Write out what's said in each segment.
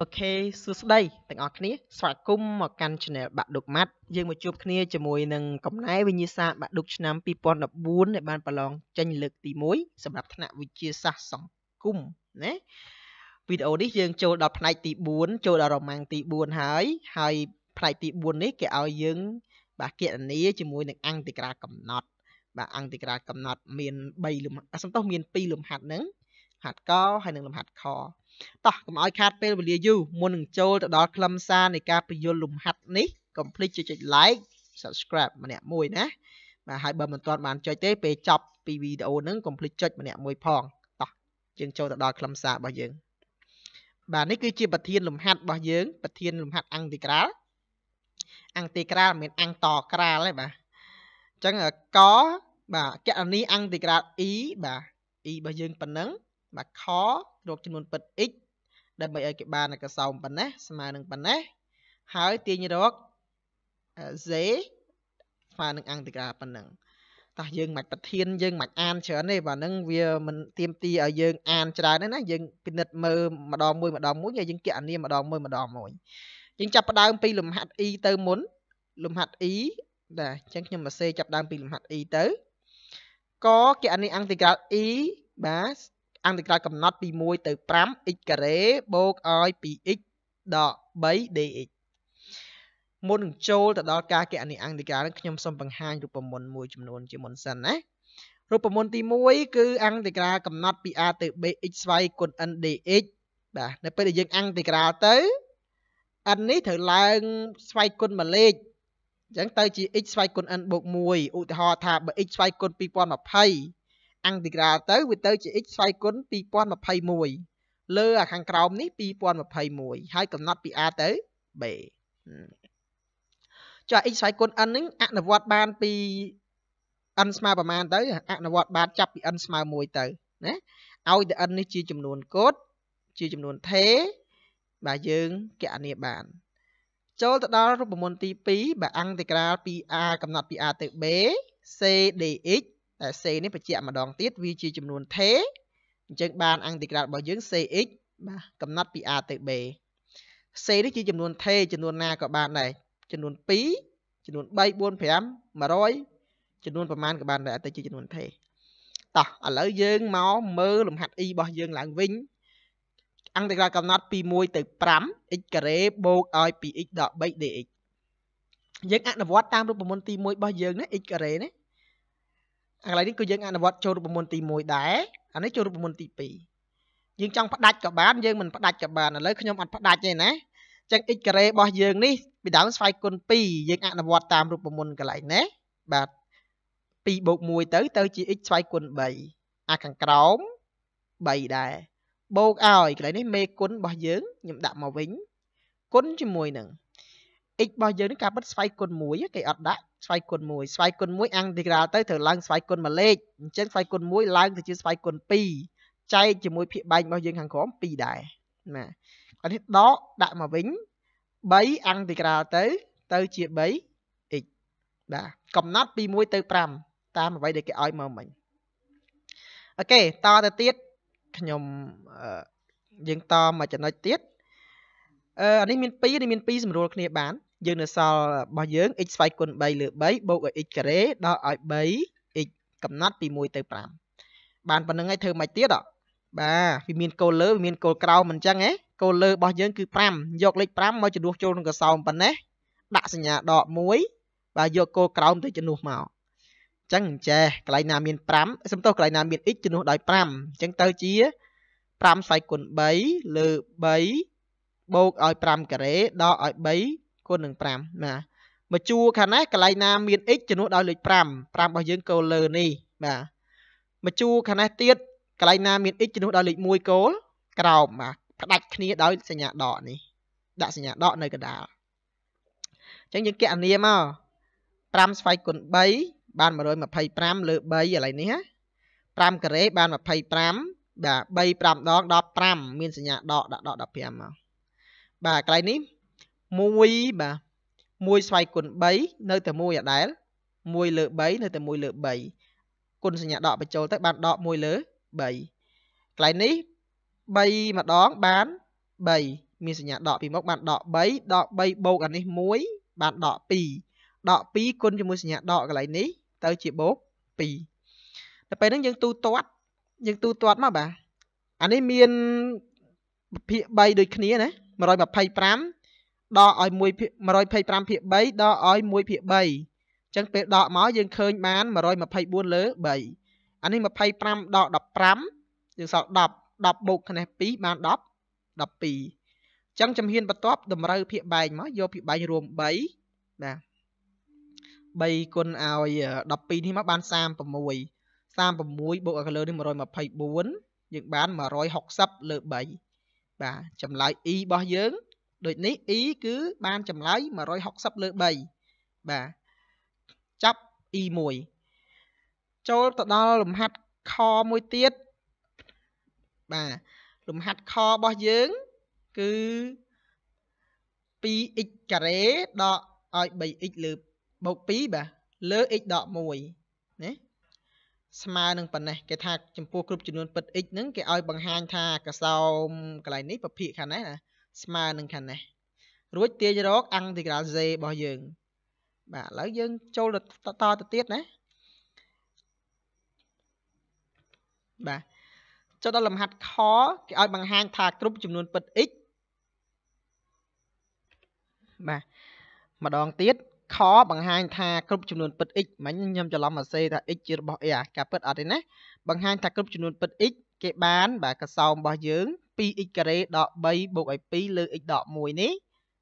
អូខេសួស្តីទាំងអស់គ្នាស្វាគមន៍មកកាន់ Channel បាក់ឌុកម៉ាត់យើងមកជួបគ្នាជាមួយនឹងកំណែវិញ្ញាសាបាក់ឌុកឆ្នាំ2014ដែលបានប្រឡងចេញលើក ទី1សម្រាប់ថ្នាក់វិទ្យាសាស្ត្រសង្គមណាវីដេអូនេះយើងចូលដល់ផ្នែកទី4ចូលដល់រមាំងទី4ហើយ ហើយផ្នែកទី4នេះគេឲ្យយើង បាទគណនាជាមួយនឹងអង្គតិក្រាកំណត់បាទអង្គតិក្រាកំណត់មាន3លំហាត់សំទោសមាន2លំហាត់ហ្នឹងហាត់កហើយនិងលំហាត់ខតោះកុំឲ្យខាតពេលវេលាយូរមុននឹងចូលទៅដល់ខ្លឹមសារនៃការពន្យល់លំហាត់នេះកុំភ្លេចចុច like subscribe ម្នាក់មួយណាបាទហើយបើមិនទាន់បានចុចទេពេលចប់ពីវីដេអូហ្នឹងកុំភ្លេចចុចម្នាក់មួយ ផងតោះយើងចូលទៅដល់ខ្លឹមសាររបស់យើងបាទនេះគឺជាប្រធាន លំហាត់របស់យើង ប្រធាន លំហាត់អង្គទីក្រាលអង្គទីក្រាលមិនមែនអង្គតក្រាលទេបាទអញ្ចឹងកបាទកណនីអង្គទីក្រាល E បាទ E របស់យើងប៉ុណ្ណឹងមកខរកចំនួនពិត x ដើម្បីឲ្យគេបានកសោមប៉ុណ្ណេះស្មើនឹងប៉ុណ្ណេះហើយទាញរក z ស្មើនឹងអង្តិកាប៉ុណ្ណឹងតោះយើងមិនប្រធានយើងមិនអានច្រើនទេបើហ្នឹងវាមិនទៀមទីឲ្យយើងអានច្រើនទេណាយើងពិនិត្យមើលម្ដងមួយម្ដងមួយហើយយើងគណនាម្ដងមួយម្ដងមួយយើងចាប់ផ្ដើមពីលំហាត់ e ទៅមុនលំហាត់ e ដែរអញ្ចឹងខ្ញុំមកសេចាប់ដើមពីលំហាត់ e ទៅកគណនាអង្តិកា e បាទអង្គទីក្រោយកំណត់ពី1ទៅ 5x ការ៉េបូកឲ្យ 2x ដល់ 3dx មុននឹងចូលទៅដល់ការគណនាអង្គទីក្រោយនឹងខ្ញុំសូមបង្ហាញរូបមន្តមួយចំនួនជាមុនសិនណារូបមន្តទី1គឺអង្គទីក្រាកំណត់ពី a ទៅ b x ស្វ័យគុណ n dx បាទនៅពេលដែលយើងអង្គទីក្រាទៅ n នេះត្រូវឡើងស្វ័យគុណមួយលេខអញ្ចឹងទៅជា x ស្វ័យគុណ n បូក1ឧទាហរណ៍ថាបើ x ស្វ័យគុណ2020 integral ទៅវាទៅជា x ស្វ័យគុណ2021លើអាខាងក្រោមនេះ2021ហើយកំណត់ពី a ទៅ b ចុះ x ស្វ័យគុណ n ហ្នឹងអនុវត្តបានពី n ស្មើប្រមាណទៅអនុវត្តបានចាប់ពី n ស្មើ1ទៅណាឲ្យតែ n នេះជាចំនួនកូដជាចំនួនថេបាទយើងគណនាបាន ចូលទៅដល់រូបមន្តទី2បាទអង្តិក្រាលពី a កំណត់ពី a ទៅ b c dx ដែល C នេះបញ្ជាក់ម្ដងទៀតវាជាចំនួន T អញ្ចឹងបានអង្តិក្រាតរបស់យើង CX បាទកំណត់ពី A ទៅ B C នេះជាចំនួន T ចំនួនណាក៏បានដែរចំនួន2ចំនួន3 4 5 100ចំនួនប្រមាណក៏បានដែរអត់ទៅជាចំនួន T តោះឥឡូវយើងមកមើលលំហាត់ E របស់យើងឡើងវិញអង្គតិក្រាកំណត់ពី1ទៅ5 x ការ៉េបូកឲ្យ 2x ដល់ 3dx យើងអនុវត្តតាមរូបមន្តទី1របស់យើងណា x ការ៉េណាអាកន្លែងនេះគឺយើងអនុវត្តចូលរូបមន្តទី1ដែរអានេះចូលរូបមន្តទី2យើងចង់ផ្ដាច់ក៏បានយើងមិនផ្ដាច់ក៏បានឥឡូវខ្ញុំអត់ផ្ដាច់ទេណាចឹង x ការ៉េរបស់យើងនេះពីដើមស្វ័យគុណ2យើងអនុវត្តតាមរូបមន្តកន្លែងណាបាទ2បូក1ទៅ ទៅជា x ស្វ័យគុណ3អាខាងក្រោម3ដែរបូកឲ្យកន្លែងនេះមេគុណរបស់យើងខ្ញុំដាក់មកវិញគុណជាមួយនឹង3 x របស់យើងនេះការបិទស្វ័យគុណមួយគេអត់ដាក់ស្វ័យគុណមួយស្វ័យគុណមួយអង្តិក្រាលទៅត្រូវឡើងស្វ័យគុណមួយលេខអញ្ចឹងស្វ័យគុណមួយឡើងទៅជាស្វ័យគុណ2ចែកជាមួយភាគបែករបស់យើងខាងក្រោម2ដែរណាអានេះដកដាក់មកវិញ3អង្តិក្រាលទៅទៅជា 3x បាទកំណត់ពី1ទៅ5តាមអ្វីដែលគេឲ្យមកមិញអូខេតទៅទៀតខ្ញុំយើងតមកចំណុចទៀតអឺអានេះមាន2នេះមាន2សម្រួលគ្នាបានយើងនៅសល់របស់យើង x ស្វ័យគុណ3លើ3បូកឲ្យ x ការ៉េដល់ឲ្យ3 x កំណត់ពី1ទៅ5បានប៉ុណ្្នឹងហើយធ្វើមិនទៀតអត់បាទវាមានគោលលើវាមានគោលក្រោមមិនចឹងហ៎គោលលើរបស់យើងគឺ5យកលេខ5មកជំនួសចូលក្នុងកសោមប៉ុណ្ណេះដាក់សញ្ញាដក1បាទយកគោលក្រោមទៅជំនួសមកចឹងចេះកន្លែងណាមាន5សំទោសកន្លែងណាមាន x ជំនួសដោយ5អញ្ចឹងទៅជា5ស្វ័យគុណ3លើ3បូកឲ្យ5ការ៉េដល់ឲ្យ3គុណនឹង5ណាមកជួខាងណាកន្លែងណាមាន x ជំនួសដោយលេខ5 5របស់យើងគោលលើនេះបាទមកជួខាងណាទៀតកន្លែងណាមាន x ជំនួសដោយលេខ1គោលក្រោមបាទផ្ដាច់គ្នាដោយសញ្ញាដកនេះដាក់សញ្ញាដកនៅកណ្ដាលអញ្ចឹងយើងគណនាមក5ស្វ័យគុណ3បាន125លើ3ឥឡូវនេះណា5ការ៉េបាន25បាទ3 5ដង15មានសញ្ញាដកដាក់ដក15មកបាទកន្លែងនេះ1បាទ1ស្វ័យគុណ3នៅតែ1ដដែល1លើ3នៅតែ1លើ3គុណសញ្ញាដកបញ្ចូលទៅបានដក1លើ3កន្លែងនេះ3ម្ដងបាន3មានសញ្ញាដកពីមុខបានដក3ដក3បូកអានេះ1បានដក2ដក2គុណជាមួយសញ្ញាដកកន្លែងនេះ ទៅជាបូក2ដល់ពេលហ្នឹងយើងទូទាត់យើងទូទាត់មកបាទអានេះមានភាគ3ដូចគ្នាណា125ដកឲ្យ125ភាគ3ដកឲ្យ1ភាគ3អញ្ចឹងពេលដកមកយើងឃើញបាន124លើ3អានេះ25ដក15យើងសល់10 10បូកខ្នេះ2បាន10 12អញ្ចឹងចំហ៊ានបន្ទាប់តម្រូវភាគបែងមកយកភាគបែងរួម3បាទ3គុណឲ្យ12នេះមកបាន36 36បូកឲ្យកន្លើនេះ124យើងបាន160លើ3បាទចម្លើយ E របស់យើងដូចនេះ e គឺបានចម្លើយ160លើ3បាទចាប់ e 1ចូលទៅដល់លំហាត់ខមួយទៀតបាទលំហាត់ខរបស់យើង គឺ 2x ការ៉េដកឲ្យ 3x លើបូក2បាទលើ x ដក1ណាស្មើនឹងប៉ុណ្ណេះគេថាចំពោះគ្រប់ចំនួនពិត x ហ្នឹងគេឲ្យបង្ហាញថាកសោមកន្លែងនេះពភាកខាងនេះណាស្មើនឹងខាងនេះរួចទាញរក integral z របស់យើងបាទឥឡូវយើងចូលតទៅទៀតណាបាទចូលដល់លំហាត់ខគេឲ្យបង្ហាញថាគ្រប់ចំនួនពិត x បាទម្ដងទៀតខបង្ហាញថា គ្រប់ចំនួនពិត x មិញខ្ញុំច្រឡំមកសេថា x ជារបស់ a ការពិតអត់ទេណាបង្ហាញថាគ្រប់ចំនួនពិត x គេបានបាទកសោមរបស់យើង 2x ការ៉េដក3បូកឲ្យ2លើ x ដក1នេះ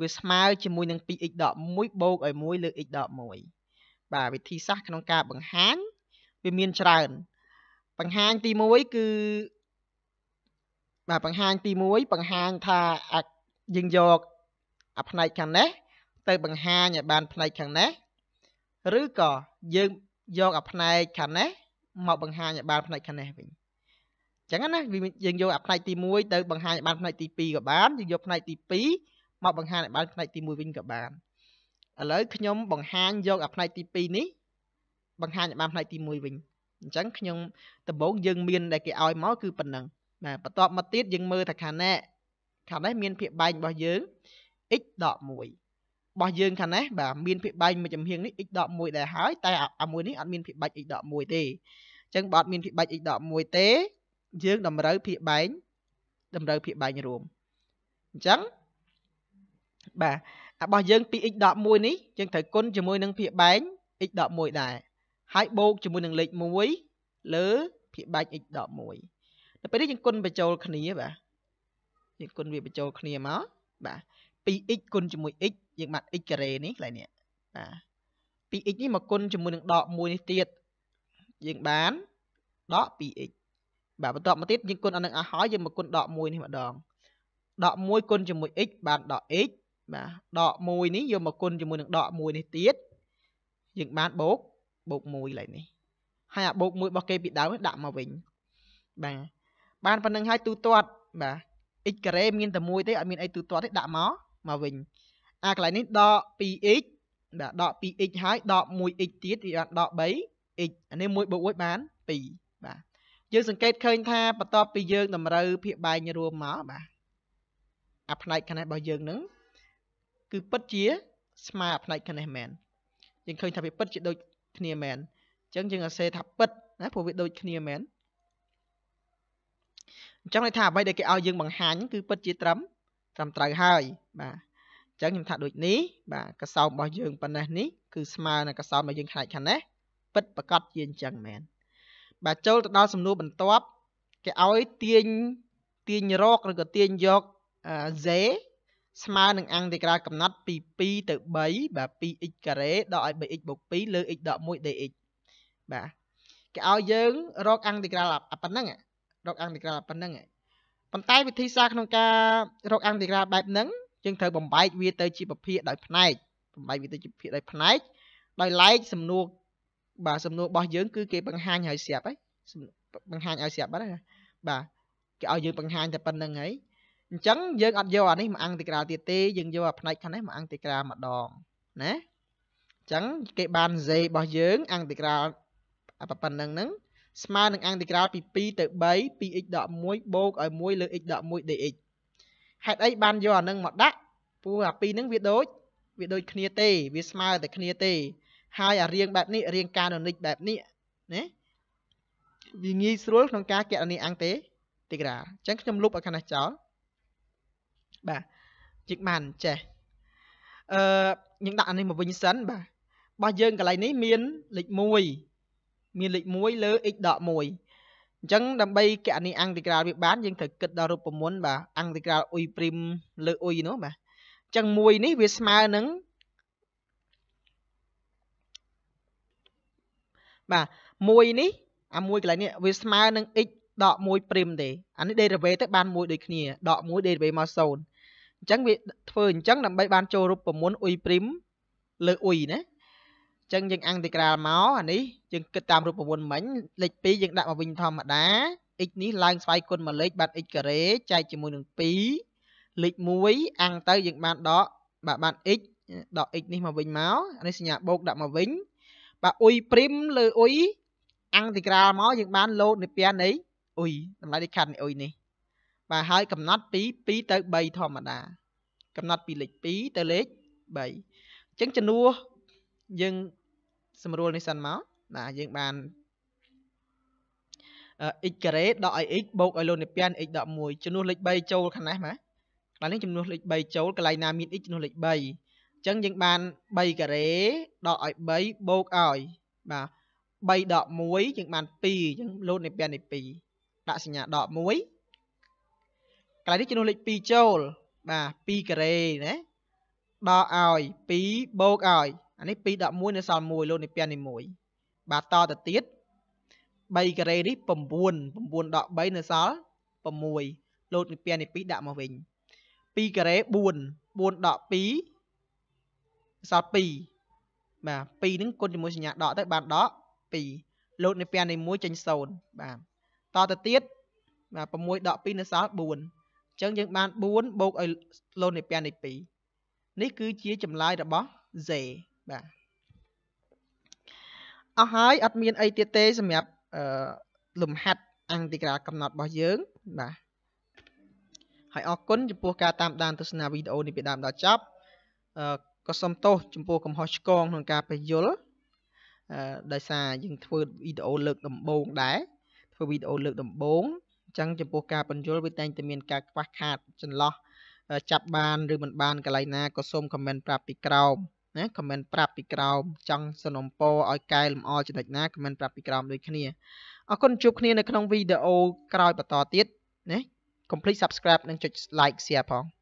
វាស្មើជាមួយនឹង 2x ដក1បូកឲ្យ1លើ x ដក1បាទវិធីសាស្ត្រក្នុងការ បង្ហាញវាមានច្រើន បង្ហាញទី1គឺបាទបង្ហាញទី1បង្ហាញថាយើងយកអាផ្នែកខាងនេះទៅបង្ហាញឲ្យបានផ្នែកខាងនេះឬក៏យើងយកអាផ្នែកខាងនេះមកបង្ហាញឲ្យបានផ្នែកខាងនេះវិញចឹងណាយើងយកអាផ្នែកទី1ទៅបង្ហាញបានផ្នែកទី2ក៏បានយើងយកផ្នែកទី2មកបង្ហាញបានផ្នែកទី1វិញក៏បានឥឡូវខ្ញុំបង្ហាញយកអាផ្នែកទី2នេះបង្ហាញបានផ្នែកទី1វិញអញ្ចឹងខ្ញុំដំបូងយើងមានដែលគេឲ្យមកគឺប៉ុណ្ណឹងបាទបន្ទាប់មកទៀតយើងមើលថាខាងនេះខាងនេះមានភាពបែងរបស់យើង x ដក1របស់យើងខាងនេះបាទមានភាពបែងមួយចំហៀងនេះ x ដក1ដែរហើយតែអាមួយនេះអត់មានភាពបែង x ដក1ទេអញ្ចឹងបើអត់មានភាពបែង x ដក1ទេយើងតម្រូវភាគបែងតម្រូវភាគបែងរួមអញ្ចឹងបាទរបស់យើង 2x11 នេះយើងត្រូវគុណជាមួយនឹងភាគបែង x11 ដែរហើយបូកជាមួយនឹងលេខ1លើភាគបែង x11 ដល់ពេលនេះយើងគុណបញ្ចូលគ្នាបាទយើងគុណវាបញ្ចូលគ្នាមកបាទ 2x គុណជាមួយ x យើងបាន x ការ៉េនេះកន្លែងនេះបាទ 2x នេះមកគុណជាមួយនឹងដក1នេះទៀតយើងបានដក 2x បាទបន្ទាប់មកទៀតយើងគុណអានឹងអស់ហើយយើងមកគុណដក1នេះម្ដងដក1គុណជាមួយ x បានដក x បាទដក1នេះយកមកគុណជាមួយនឹងដក1នេះទៀតយើងបានបូកបូក1ឡើយនេះហើយអាបូក1របស់គេពីដើមដាក់មកវិញបាទបានប៉ុណ្្នឹងហើយទូទាត់បាទ x ការ៉េមានតែមួយទេអត់មានអីទូទាត់ទេដាក់មកមកវិញអាកន្លែងនេះដក 2x បាទដក 2x ហើយដក 1x ទៀតវាបានដក 3x អានេះ1បូក1បាន2បាទយើងសង្កេតឃើញថាបន្ទាប់ពីយើង តម្រូវភាគបែងរួមមកបាទអាផ្នែកខាងនេះរបស់យើងនឹងគឺពិតជាស្មើផ្នែកខាងនេះមែនយើងឃើញថាវាពិតជាដូចគ្នាមែនអញ្ចឹងយើងអាសេថាពិតណាព្រោះវាដូចគ្នាមែនអញ្ចឹងន័យថាអ្វីដែលគេឲ្យយើងបង្ហាញគឺពិតជាត្រឹមត្រឹមត្រូវហើយបាទអញ្ចឹងខ្ញុំថាដូចនេះបាទកសោមរបស់យើងប៉ុណ្ណេះនេះគឺស្មើនឹងកសោមរបស់យើងផ្នែកខាងនេះពិតប្រកបជាអញ្ចឹងមែនបាទចូលទៅដល់សំណួរបន្ទាប់គេឲ្យទាញទាញរកឬក៏ទាញយក z ស្មើនឹងអង្គទីក្រាកំណត់ពី2ទៅ3បាទ 2x ការ៉េដកឲ្យ 3x បូក2លើ x ដក 1dx បាទគេឲ្យយើង រកអង្គទីក្រាអាប៉ុណ្ណឹងរកអង្គទីក្រាអាប៉ុណ្ណឹងប៉ុន្តែវិធីសាស្ត្រក្នុងការរកអង្គទីក្រាបែបហ្នឹងយើងត្រូវបំបែកវាទៅជាប្រភេទដោយផ្នែកបំបែកវាទៅជាប្រភេទដោយផ្នែកដោយឡែកសំណួរបាទសំណួររបស់យើង គឺគេបង្ហាញឲ្យស្រាប់ហើយបង្ហាញឲ្យស្រាប់បាត់ហើយបាទគេឲ្យយើងបង្ហាញតែប៉ុណ្្នឹងហើយអញ្ចឹងយើងអត់យកអានេះមកអង្គទីក្រាទៀតទេយើងយកអាផ្នែកខាងនេះមកអង្គទីក្រាម្ដងណាអញ្ចឹងគេបានសេរបស់យើងអង្គទីក្រាប៉ុណ្្នឹងហ្នឹងស្មើនឹងអង្គទីក្រាពី2ទៅ3 2x.1 បូកឲ្យ1លើ x.1 dx ហេតុអីបានយកអានឹងមកដាក់ព្រោះអាពីរហ្នឹងវាដូច វាដូចគ្នាទេ វាស្មើតែគ្នាទេហើយអារៀងបែបនេះរៀងកាណូនិកបែបនេះណាវាងាយស្រួលក្នុងការកណនីអង្គទេអ៊ីក្រាអញ្ចឹងខ្ញុំលុបឲ្យខាងនេះចោលបាទជិកម៉ាន់ចេះអឺយើងដាក់អានេះមកវិញសិនបាទរបស់យើងកន្លែងនេះមានលេខ1មានលេខ1លើ x.1 អញ្ចឹងដើម្បីកណនីអង្គអ៊ីក្រាវាបានយើងត្រូវគិតដល់រូបមន្តបាទអង្គអ៊ីក្រាអ៊ុយព្រីមលើអ៊ុយនោះបាទអញ្ចឹង1នេះវាស្មើនឹងបាទមួយនេះអាមួយកន្លែងនេះវាស្មើនឹង x ដក1ព្រីមទេអានេះ derivative ទៅបានមួយដូចគ្នាដក1 derivative មក0អញ្ចឹងវាធ្វើអញ្ចឹងដើម្បីបានចូលរូបមន្តអ៊ុយព្រីមលើអ៊ុយណាអញ្ចឹងយើងអង្តិក្រាលមកអានេះយើងគិតតាមរូបមន្តមិញលេខ2យើងដាក់មកវិញធម្មតា x នេះឡើងស្វ័យគុណមកលេខបាន x ការ៉េចែកជាមួយនឹង2លេខ1អង្គទៅយើងបានដកបាទបាន x ដក x នេះមកវិញមកអានេះសញ្ញាបូកដាក់មកវិញបាទអ៊ុយព្រីមលើអ៊ុយអង្គទីក្រាលមកយើងបានលោតនិព្វាននៃអ៊ុយតម្លៃដេខាត់នៃអ៊ុយនេះ បាទហើយកំណត់ពី2ទៅ3ធម្មតា កំណត់ពីលេខ2ទៅលេខ3អញ្ចឹងចំនួនយើងសម្រួលនេះសិនមកបាទយើងបាន x ការ៉េដកឲ្យ x បូកឲ្យលោកនិព្វាន x ដក1ចំនួនលេខ3ចូលខាងនេះមកខាងនេះចំនួនលេខ3ចូលកន្លែងណាមាន x ចំនួនលេខ3ចឹងយើងបាន3ការ៉េដកឲ្យ3បូកឲ្យបាទ3ដក1យើងបាន2ចឹងលោតនៃពែនទី2ដាក់សញ្ញាដក1កន្លែងនេះចំនួនលេខ2ចូលបាទ2ការ៉េណាដកឲ្យ2បូកឲ្យអានេះ2ដក1នៅសល់1លោតនៃពែនទី1បាទតទៅទៀត3ការ៉េនេះ9 9ដក3នៅសល់6លោតនៃពែនទី2ដាក់មកវិញ2ការ៉េ4 4ដក2សល់2បាទ2ហ្នឹងគុណជាមួយសញ្ញាដកទៅបានដក2លោតនៃពែននៃ1ចេញ0បាទតទៅទៀតបាទ6ដក2នៅសល់4អញ្ចឹងយើងបាន4បូកឲ្យលោតនៃពែននៃ2នេះគឺជាចម្លើយរបស់ Z បាទអស់ហើយអត់មានអីទៀតទេសម្រាប់អឺលំហាត់អង្គតិក្រាកំណត់របស់យើងបាទហើយអរគុណចំពោះការតាមដានទស្សនាវីដេអូនេះពីដើមដល់ចប់អឺក៏សំទោសចំពោះកំហុសឆ្គងក្នុងការបញ្យលដោយសារយើងធ្វើវីដេអូលើកដំបូងដែរធ្វើវីដេអូលើកដំបូងអញ្ចឹងចំពោះការបញ្យលវាតែងតែមានការខ្វះខាត ចន្លោះចាប់បានឬមិនបានកន្លែងណាក៏សូមខមមិនប្រាប់ពីក្រោមណាខមមិនប្រាប់ពីក្រោមចង់សនំពឲ្យកែលម្អចំណុចណាខមមិនប្រាប់ពីក្រោមដូចគ្នាអរគុណជួបគ្នានៅក្នុងវីដេអូក្រោយបន្តទៀតណា complete subscribe និងចុច like share ផង